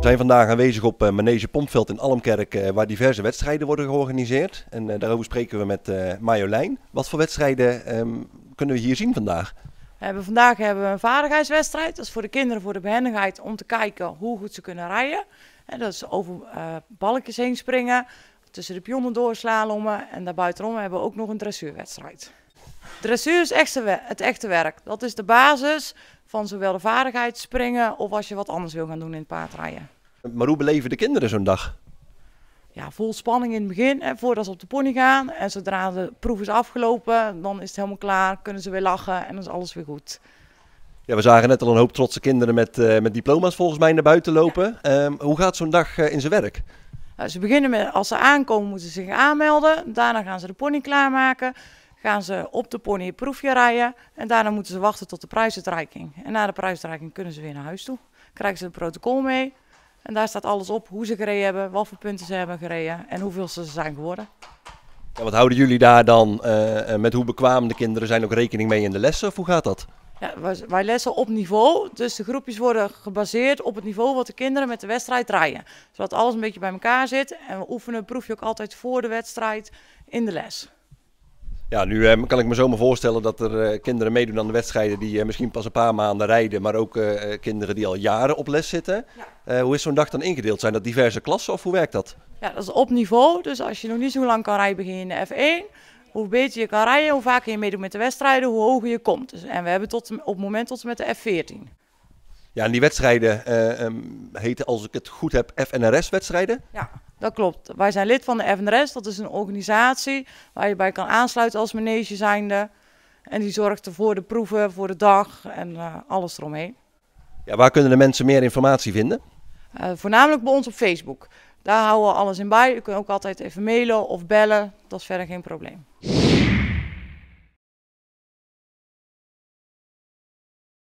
We zijn vandaag aanwezig op eh, Manege Pompveld in Almkerk, eh, waar diverse wedstrijden worden georganiseerd. En eh, daarover spreken we met Marjolein. Wat voor wedstrijden ehm, kunnen we hier zien vandaag? We hebben vandaag hebben we een vaardigheidswedstrijd. Dat is voor de kinderen voor de behendigheid om te kijken hoe goed ze kunnen rijden. En dat is over balkjes heen springen, tussen de pionnen doorslalomen. En daarbuitenom hebben we ook nog een dressuurwedstrijd. Dressuur is het echte werk. Dat is de basis van zowel de vaardigheid springen of als je wat anders wil gaan doen in het paardrijden. Maar hoe beleven de kinderen zo'n dag? Ja, vol spanning in het begin, hè, voordat ze op de pony gaan. En zodra de proef is afgelopen, dan is het helemaal klaar, kunnen ze weer lachen en dan is alles weer goed. Ja, we zagen net al een hoop trotse kinderen met, eh, met diploma's volgens mij naar buiten lopen. Ehm, hoe gaat zo'n dag eh, in zijn werk? Nou, ze beginnen met, als ze aankomen moeten ze zich aanmelden. Daarna gaan ze de pony klaarmaken gaan ze op de pony proefje rijden. En daarna moeten ze wachten tot de prijsuitreiking. En na de prijsuitreiking kunnen ze weer naar huis toe. Krijgen ze een protocol mee. En daar staat alles op, hoe ze gereden hebben, wat voor punten ze hebben gereden en hoeveel ze zijn geworden. Ja, wat houden jullie daar dan eh, eh, met hoe bekwaam de kinderen zijn ook rekening mee in de lessen? Of hoe gaat dat? Ja, wij lessen op niveau, dus de groepjes worden gebaseerd op het niveau wat de kinderen met de wedstrijd rijden. Zodat alles een beetje bij elkaar zit en we oefenen proefje ook altijd voor de wedstrijd in de les. Ja, nu eh, kan ik me zomaar voorstellen dat er eh, kinderen meedoen aan de wedstrijden die eh, misschien pas een paar maanden rijden, maar ook kinderen die al jaren op les zitten. hoe is zo'n dag dan ingedeeld? Zijn dat diverse klassen of hoe werkt dat? Ja, dat is op niveau. Dus als je nog niet zo lang kan rijden, begin je in de F1. Hoe beter je kan rijden, hoe vaker je meedoet met de wedstrijden, hoe hoger je komt. Dus, en we hebben tot, op het moment tot en met de F14. Ja, en die wedstrijden uh, heten, als ik het goed heb, FNRS-wedstrijden? Ja. Dat klopt. Wij zijn lid van de FNRS. Dat is een organisatie waar je bij kan aansluiten als manege En die zorgt ervoor de proeven, voor de dag en eh, alles eromheen. Ja, waar kunnen de mensen meer informatie vinden? Eh, voornamelijk bij ons op Facebook. Daar houden we alles in bij. U kunt ook altijd even mailen of bellen. Dat is verder geen probleem.